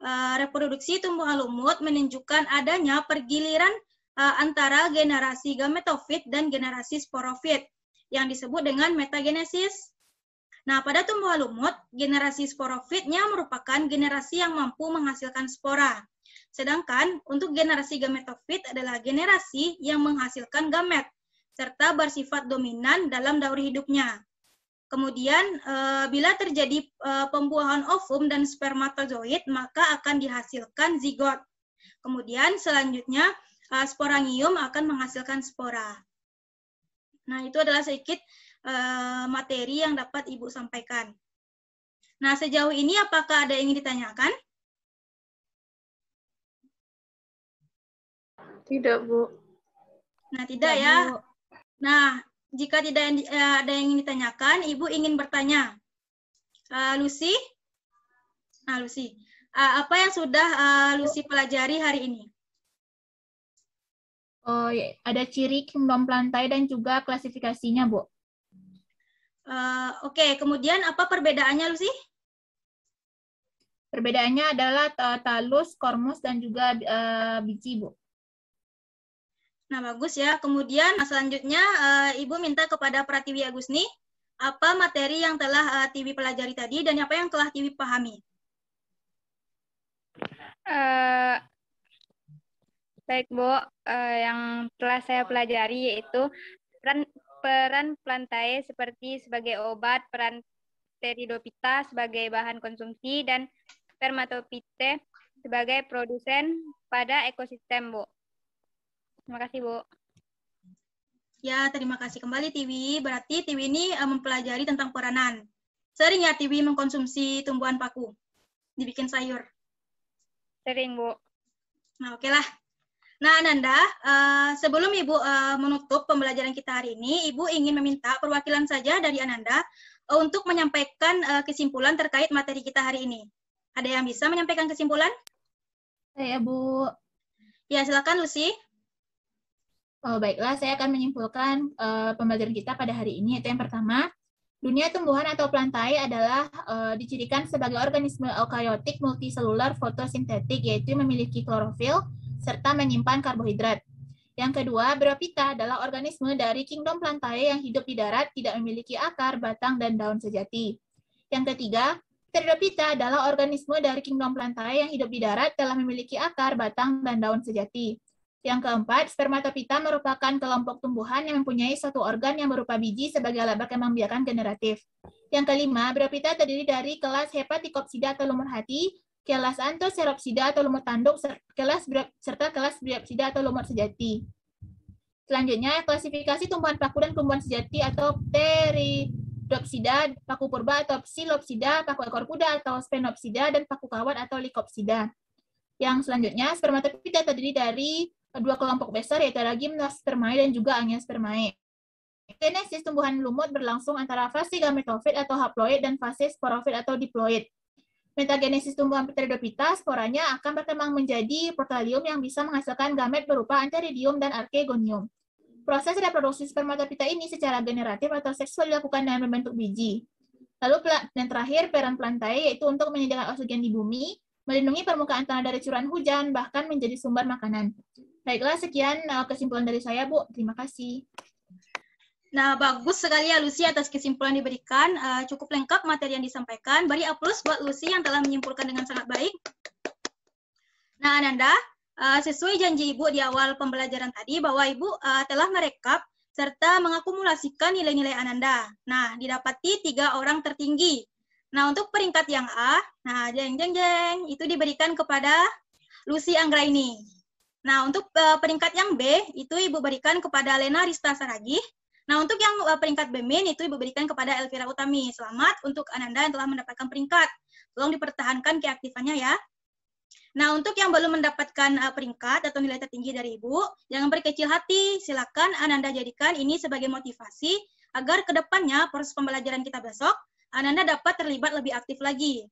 Uh, reproduksi tumbuhan lumut menunjukkan adanya pergiliran uh, antara generasi gametofit dan generasi sporofit yang disebut dengan metagenesis Nah, pada tumbuhan lumut, generasi sporofitnya merupakan generasi yang mampu menghasilkan spora. Sedangkan untuk generasi gametofit adalah generasi yang menghasilkan gamet, serta bersifat dominan dalam daur hidupnya. Kemudian, eh, bila terjadi eh, pembuahan ovum dan spermatozoid, maka akan dihasilkan zigot. Kemudian, selanjutnya, eh, sporangium akan menghasilkan spora. Nah, itu adalah sedikit Eh, materi yang dapat Ibu sampaikan. Nah, sejauh ini apakah ada yang ingin ditanyakan? Tidak, Bu. Nah, tidak, tidak ya. Nah, jika tidak eh, ada yang ingin ditanyakan, Ibu ingin bertanya. Uh, Lucy? Nah, Lucy. Uh, apa yang sudah uh, Lucy pelajari hari ini? Oh, ya, ada ciri kingdom plantae dan juga klasifikasinya, Bu. Uh, Oke, okay. kemudian apa perbedaannya, Lucy? Perbedaannya adalah talus, kormus, dan juga uh, biji, Bu. Nah, bagus ya. Kemudian nah, selanjutnya uh, Ibu minta kepada Pratiwi Agusni apa materi yang telah uh, Tiwi pelajari tadi dan apa yang telah Tiwi pahami? Uh, baik, Bu. Uh, yang telah saya pelajari yaitu peran plantae seperti sebagai obat, peran teridopita sebagai bahan konsumsi, dan permatopite sebagai produsen pada ekosistem, Bu. Terima kasih, Bu. Ya, terima kasih kembali Tiwi. Berarti Tiwi ini eh, mempelajari tentang peranan. Sering ya Tiwi mengkonsumsi tumbuhan paku? Dibikin sayur? Sering, Bu. Nah, oke okay lah. Nah, Ananda, uh, sebelum Ibu uh, menutup pembelajaran kita hari ini, Ibu ingin meminta perwakilan saja dari Ananda eh, untuk menyampaikan uh, kesimpulan terkait materi kita hari ini. Ada yang bisa menyampaikan kesimpulan? Saya, Bu. Ya, silakan Lucy. Oh, baiklah, saya akan menyimpulkan uh, pembelajaran kita pada hari ini, yaitu yang pertama, Dunia tumbuhan atau plantae adalah uh, dicirikan sebagai organisme eukariotik multiselular fotosintetik yaitu memiliki klorofil, serta menyimpan karbohidrat. Yang kedua, Brapita adalah organisme dari kingdom plantae yang hidup di darat tidak memiliki akar, batang, dan daun sejati. Yang ketiga, Pterodophyta adalah organisme dari kingdom plantae yang hidup di darat telah memiliki akar, batang, dan daun sejati. Yang keempat, spermatopita merupakan kelompok tumbuhan yang mempunyai satu organ yang berupa biji sebagai yang membiarkan generatif. Yang kelima, brapita terdiri dari kelas hepatikopsida atau lumur hati kelas antos atau lumut tanduk, kelas serta kelas biopsida atau lumut sejati. Selanjutnya, klasifikasi tumbuhan paku dan tumbuhan sejati atau pteridopsida, paku purba atau psilopsida, paku ekor kuda atau spenopsida, dan paku kawat atau likopsida. Yang selanjutnya, spermatofita terdiri dari dua kelompok besar yaitu lagi gimnospermae dan juga angiospermae. Genesis tumbuhan lumut berlangsung antara fase gametofit atau haploid dan fase sporofit atau diploid. Metagenesis tumbuhan Pteridophyta sporanya akan berkembang menjadi protalium yang bisa menghasilkan gamet berupa antheridium dan archegonium. Proses reproduksi spermatopita ini secara generatif atau seksual dilakukan dengan membentuk biji. Lalu dan terakhir peran plantae yaitu untuk menyediakan oksigen di bumi, melindungi permukaan tanah dari curahan hujan, bahkan menjadi sumber makanan. Baiklah, sekian eh, kesimpulan dari saya, Bu. Terima kasih. Nah, bagus sekali ya Lucy atas kesimpulan diberikan. Uh, cukup lengkap materi yang disampaikan. Beri aplaus buat Lucy yang telah menyimpulkan dengan sangat baik. Nah, Ananda, uh, sesuai janji Ibu di awal pembelajaran tadi bahwa Ibu uh, telah merekap serta mengakumulasikan nilai-nilai Ananda. Nah, didapati tiga orang tertinggi. Nah, untuk peringkat yang A, nah jeng jeng jeng, itu diberikan kepada Lucy Anggraini. Nah, untuk uh, peringkat yang B, itu Ibu berikan kepada Lena Rista Saragih. Nah, untuk yang eh, peringkat BEMIN itu diberikan kepada Elvira Utami. Selamat untuk Ananda yang telah mendapatkan peringkat. Tolong dipertahankan keaktifannya ya. Nah, untuk yang belum mendapatkan eh, peringkat atau nilai tertinggi dari Ibu, jangan berkecil hati. Silakan Ananda jadikan ini sebagai motivasi agar ke depannya proses pembelajaran kita besok, Ananda dapat terlibat lebih aktif lagi.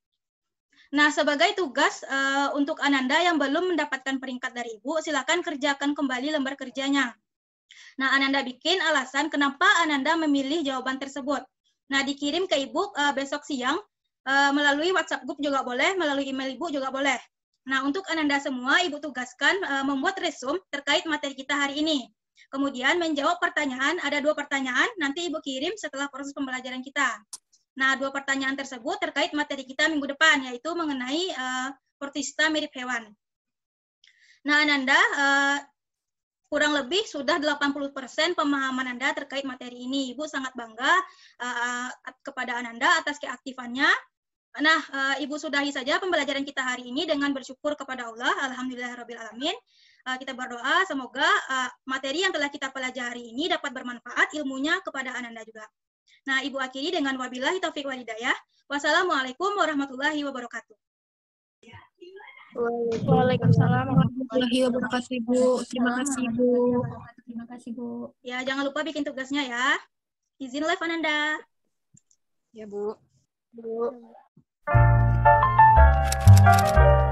Nah, sebagai tugas uh, untuk Ananda yang belum mendapatkan peringkat dari Ibu, silakan kerjakan kembali lembar kerjanya. Nah, Ananda bikin alasan kenapa Ananda memilih jawaban tersebut. Nah, dikirim ke ibu uh, besok siang uh, melalui WhatsApp group juga boleh, melalui email ibu juga boleh. Nah, untuk Ananda semua, ibu tugaskan uh, membuat resume terkait materi kita hari ini. Kemudian menjawab pertanyaan, ada dua pertanyaan, nanti ibu kirim setelah proses pembelajaran kita. Nah, dua pertanyaan tersebut terkait materi kita minggu depan, yaitu mengenai uh, protista mirip hewan. Nah, Ananda, kurang lebih sudah 80% pemahaman Anda terkait materi ini. Ibu sangat bangga uh, kepada anda atas keaktifannya. Nah, uh, Ibu sudahi saja pembelajaran kita hari ini dengan bersyukur kepada Allah. Alhamdulillah, Rabbil alamin. Uh, kita berdoa semoga uh, materi yang telah kita pelajari ini dapat bermanfaat ilmunya kepada anda juga. Nah, Ibu akhiri dengan wabillahi taufiq walidayah. Wassalamualaikum warahmatullahi wabarakatuh. Waalaikumsalam warahmatullahi wabarakatuh Ibu. Terima kasih Ibu. Terima kasih Bu. Ya, jangan lupa bikin tugasnya ya. Izin live Ananda. Ya, Bu. Bu. Thank you.